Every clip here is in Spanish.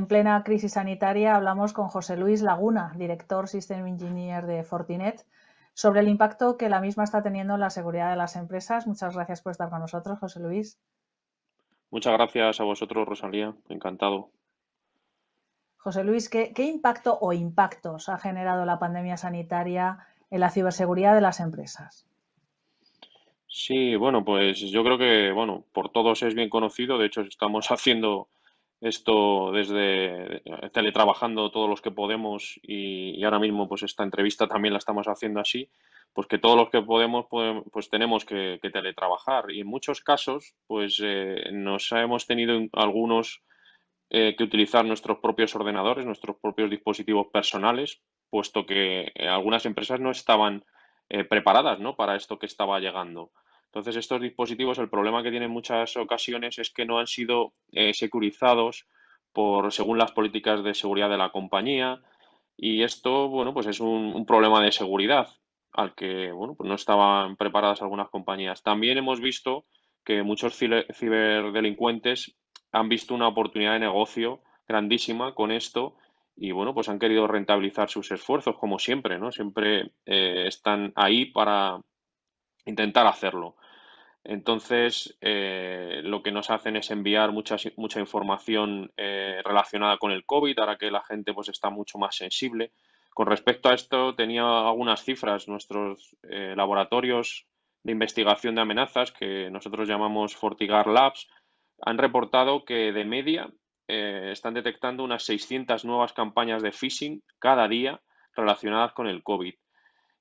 En plena crisis sanitaria hablamos con José Luis Laguna, director System Engineer de Fortinet, sobre el impacto que la misma está teniendo en la seguridad de las empresas. Muchas gracias por estar con nosotros, José Luis. Muchas gracias a vosotros, Rosalía. Encantado. José Luis, ¿qué, ¿qué, impacto o impactos ha generado la pandemia sanitaria en la ciberseguridad de las empresas? Sí, bueno, pues yo creo que, bueno, por todos es bien conocido. De hecho, estamos haciendo esto desde eh, teletrabajando todos los que podemos y, ahora mismo pues esta entrevista también la estamos haciendo así, pues que todos los que podemos pues, pues tenemos que, teletrabajar y en muchos casos pues eh, nos hemos tenido algunos eh, que utilizar nuestros propios ordenadores, nuestros propios dispositivos personales, puesto que algunas empresas no estaban preparadas ¿no? para esto que estaba llegando. Entonces, estos dispositivos, el problema que tienen muchas ocasiones es que no han sido eh, securizados por, según las políticas de seguridad de la compañía. Y esto, bueno, pues es un, problema de seguridad al que, bueno, pues no estaban preparadas algunas compañías. También hemos visto que muchos ciberdelincuentes han visto una oportunidad de negocio grandísima con esto y bueno, pues han querido rentabilizar sus esfuerzos como siempre, ¿no? Siempre eh, están ahí para, intentar hacerlo. Entonces, eh, lo que nos hacen es enviar mucha, mucha información eh, relacionada con el COVID, ahora que la gente pues, está mucho más sensible. Con respecto a esto, tenía algunas cifras. Nuestros eh, laboratorios de investigación de amenazas, que nosotros llamamos Fortigar Labs, han reportado que de media están detectando unas 600 nuevas campañas de phishing cada día relacionadas con el COVID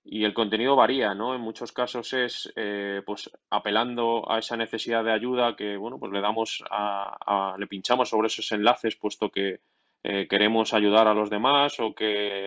y el contenido varía, ¿no? En muchos casos es eh, pues apelando a esa necesidad de ayuda que, bueno, pues le damos a, le pinchamos sobre esos enlaces puesto que eh, queremos ayudar a los demás o que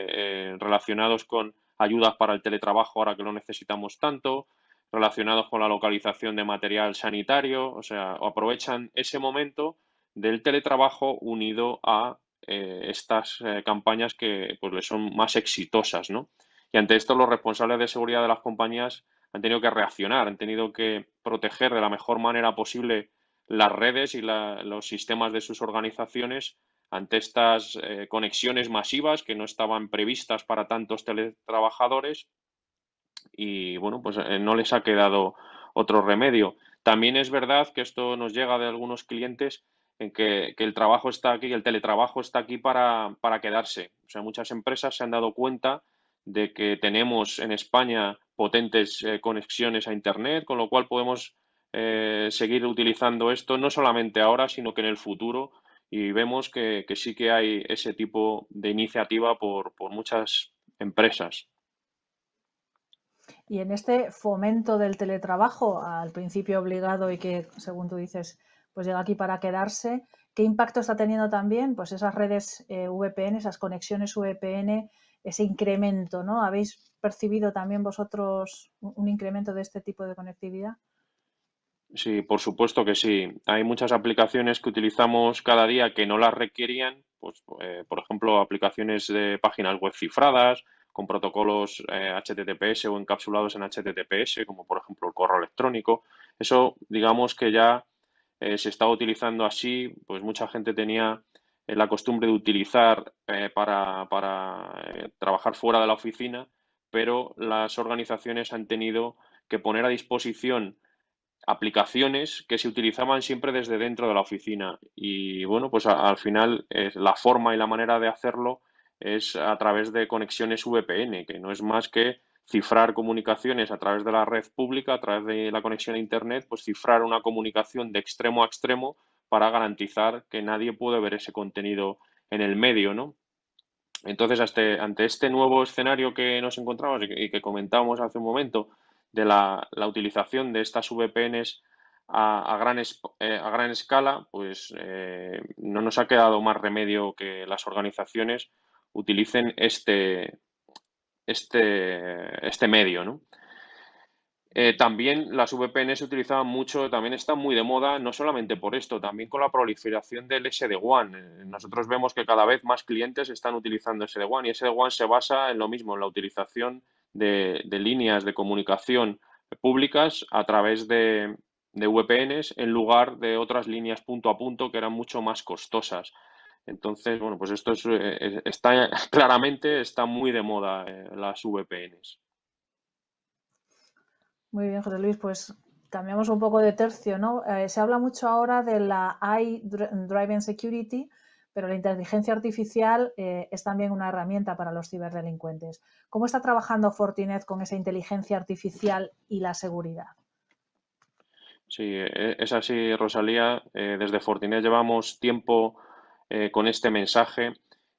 eh, relacionados con ayudas para el teletrabajo ahora que lo necesitamos tanto, relacionados con la localización de material sanitario, o sea, aprovechan ese momento del teletrabajo unido a estas campañas que pues le son más exitosas, ¿no? Y ante esto los responsables de seguridad de las compañías han tenido que reaccionar, han tenido que proteger de la mejor manera posible las redes y los sistemas de sus organizaciones ante estas eh, conexiones masivas que no estaban previstas para tantos teletrabajadores y bueno, pues eh, no les ha quedado otro remedio. También es verdad que esto nos llega de algunos clientes en que, el trabajo está aquí, el teletrabajo está aquí para, para quedarse. O sea, muchas empresas se han dado cuenta de que tenemos en España potentes eh, conexiones a Internet, con lo cual podemos eh, seguir utilizando esto no solamente ahora, sino que en el futuro. Y vemos que, sí que hay ese tipo de iniciativa por, muchas empresas. Y en este fomento del teletrabajo, al principio obligado y que, según tú dices, pues llega aquí para quedarse, ¿qué impacto está teniendo también? Pues esas redes eh, VPN, esas conexiones VPN ese incremento, ¿no? ¿Habéis percibido también vosotros un incremento de este tipo de conectividad? Sí, por supuesto que sí. Hay muchas aplicaciones que utilizamos cada día que no las requerían, pues, eh, por ejemplo, aplicaciones de páginas web cifradas con protocolos HTTPS eh, o encapsulados en HTTPS, como por ejemplo el correo electrónico. Eso, digamos que ya eh, se estaba utilizando así, pues mucha gente tenía eh, la costumbre de utilizar eh, para, para eh, trabajar fuera de la oficina, pero las organizaciones han tenido que poner a disposición aplicaciones que se utilizaban siempre desde dentro de la oficina. Y bueno, pues al final la forma y la manera de hacerlo es a través de conexiones VPN, que no es más que cifrar comunicaciones a través de la red pública, a través de la conexión a Internet, pues cifrar una comunicación de extremo a extremo para garantizar que nadie puede ver ese contenido en el medio, ¿no? Entonces, ante este nuevo escenario que nos encontramos y que, comentábamos hace un momento, de la, utilización de estas VPNs eh, a, gran, escala, pues eh, no nos ha quedado más remedio que las organizaciones utilicen este, este, este medio, ¿no? Eh, también las VPN se utilizaban mucho, también están muy de moda, no solamente por esto, también con la proliferación del SD-WAN. Eh, nosotros vemos que cada vez más clientes están utilizando SD-WAN y SD-WAN se basa en lo mismo, en la utilización de, líneas de comunicación públicas a través de, de, VPNs en lugar de otras líneas punto a punto que eran mucho más costosas. Entonces, bueno, pues esto eh, está claramente está muy de moda las VPNs. Muy bien, José Luis, pues cambiamos un poco de tercio, ¿no? Eh, se habla mucho ahora de la AI Driven Security, pero la inteligencia artificial eh, es también una herramienta para los ciberdelincuentes. ¿Cómo está trabajando Fortinet con esa inteligencia artificial y la seguridad? Sí, eh, es así, Rosalía. desde Fortinet llevamos tiempo con este mensaje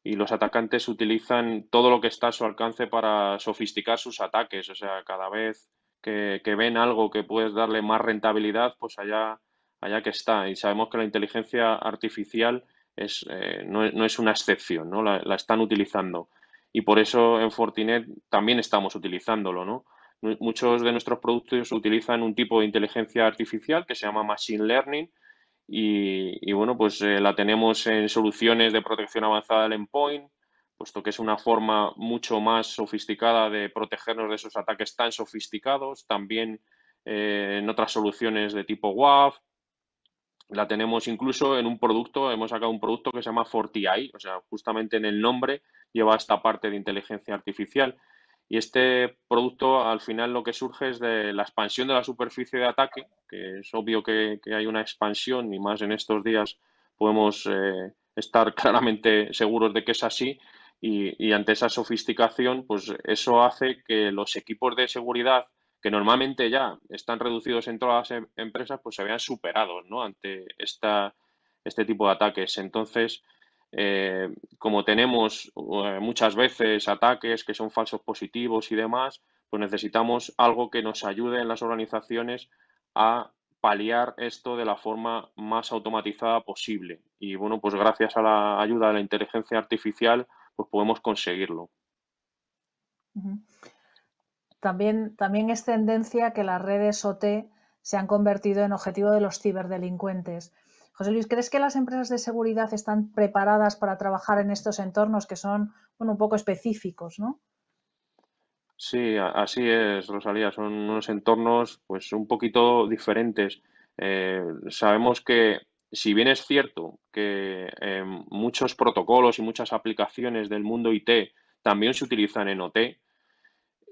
y los atacantes utilizan todo lo que está a su alcance para sofisticar sus ataques. O sea, cada vez que, ven algo que puedes darle más rentabilidad, pues allá, allá que está. Y sabemos que la inteligencia artificial eh, no, es una excepción, ¿no? La, están utilizando. Y por eso en Fortinet también estamos utilizándolo, ¿no? Muchos de nuestros productos utilizan un tipo de inteligencia artificial que se llama Machine Learning y, bueno, pues eh, la tenemos en soluciones de protección avanzada del endpoint, puesto que es una forma mucho más sofisticada de protegernos de esos ataques tan sofisticados, también eh, en otras soluciones de tipo WAF. La tenemos incluso en un producto, hemos sacado un producto que se llama FortiAI, o sea, justamente en el nombre lleva esta parte de inteligencia artificial. Y este producto al final lo que surge es de la expansión de la superficie de ataque, que es obvio que, hay una expansión y más en estos días podemos eh, estar claramente seguros de que es así, y, ante esa sofisticación, pues eso hace que los equipos de seguridad que normalmente ya están reducidos en todas las em, empresas, pues se vean superados ante este tipo de ataques. Entonces, eh, como tenemos eh, muchas veces ataques que son falsos positivos y demás, pues necesitamos algo que nos ayude en las organizaciones a paliar esto de la forma más automatizada posible. Y bueno, pues gracias a la ayuda de la inteligencia artificial, pues podemos conseguirlo. También, también es tendencia que las redes OT se han convertido en objetivo de los ciberdelincuentes. José Luis, ¿crees que las empresas de seguridad están preparadas para trabajar en estos entornos que son un poco específicos, no? Sí, así es, Rosalía. Son unos entornos pues un poquito diferentes. Eh, sabemos que si bien es cierto que em, muchos protocolos y muchas aplicaciones del mundo IT también se utilizan en OT,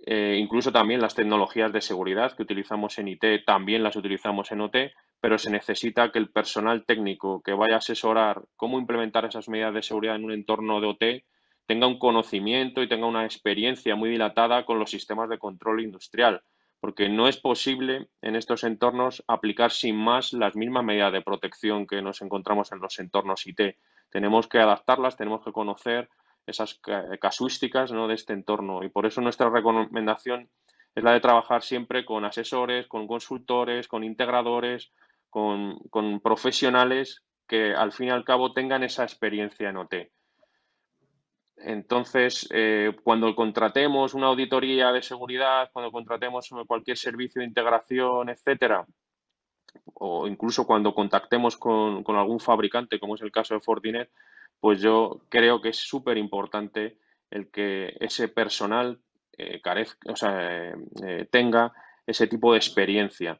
eh, incluso también las tecnologías de seguridad que utilizamos en IT también las utilizamos en OT, pero se necesita que el personal técnico que vaya a asesorar cómo implementar esas medidas de seguridad en un entorno de OT tenga un conocimiento y tenga una experiencia muy dilatada con los sistemas de control industrial, porque no es posible en estos entornos aplicar sin más las mismas medidas de protección que nos encontramos en los entornos IT. Tenemos que adaptarlas, tenemos que conocer esas casuísticas ¿no? de este entorno y por eso nuestra recomendación es la de trabajar siempre con asesores, con consultores, con integradores, con, con profesionales que al fin y al cabo tengan esa experiencia en OT. Entonces, eh, cuando contratemos una auditoría de seguridad, cuando contratemos cualquier servicio de integración, etcétera, o incluso cuando contactemos con, algún fabricante, como es el caso de Fortinet, pues yo creo que es súper importante el que ese personal eh, carezca, eh, tenga ese tipo de experiencia.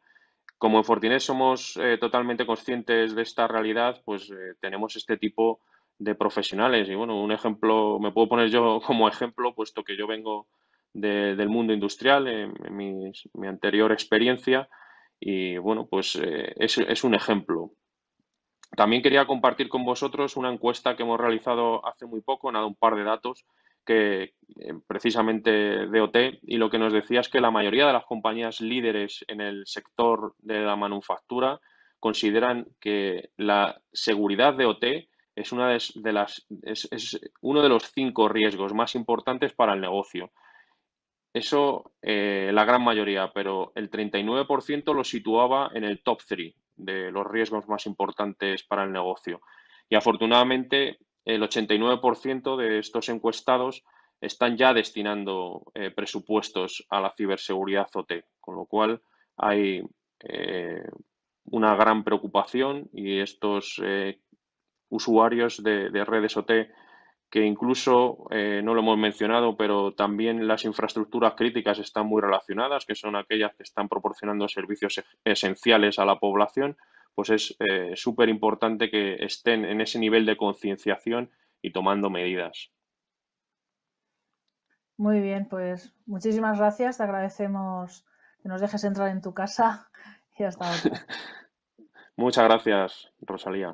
Como en Fortinet somos totalmente conscientes de esta realidad, pues tenemos este tipo de de profesionales. Y bueno, un ejemplo, me puedo poner yo como ejemplo, puesto que yo vengo del mundo industrial, en, mi, anterior experiencia, y bueno, pues eh, es, un ejemplo. También quería compartir con vosotros una encuesta que hemos realizado hace muy poco, nada, un par de datos, que eh, precisamente de OT, y lo que nos decía es que la mayoría de las compañías líderes en el sector de la manufactura consideran que la seguridad de OT es, una de, las, es, uno de los cinco riesgos más importantes para el negocio. Eso eh, la gran mayoría, pero el 39% lo situaba en el top 3 de los riesgos más importantes para el negocio. Y afortunadamente el 89% de estos encuestados están ya destinando eh, presupuestos a la ciberseguridad OT, con lo cual hay eh, una gran preocupación y estos usuarios de, redes OT que incluso, eh, no lo hemos mencionado, pero también las infraestructuras críticas están muy relacionadas, que son aquellas que están proporcionando servicios esenciales a la población, pues es eh, súper importante que estén en ese nivel de concienciación y tomando medidas. Muy bien, pues muchísimas gracias, te agradecemos que nos dejes entrar en tu casa y hasta luego. Muchas gracias, Rosalía.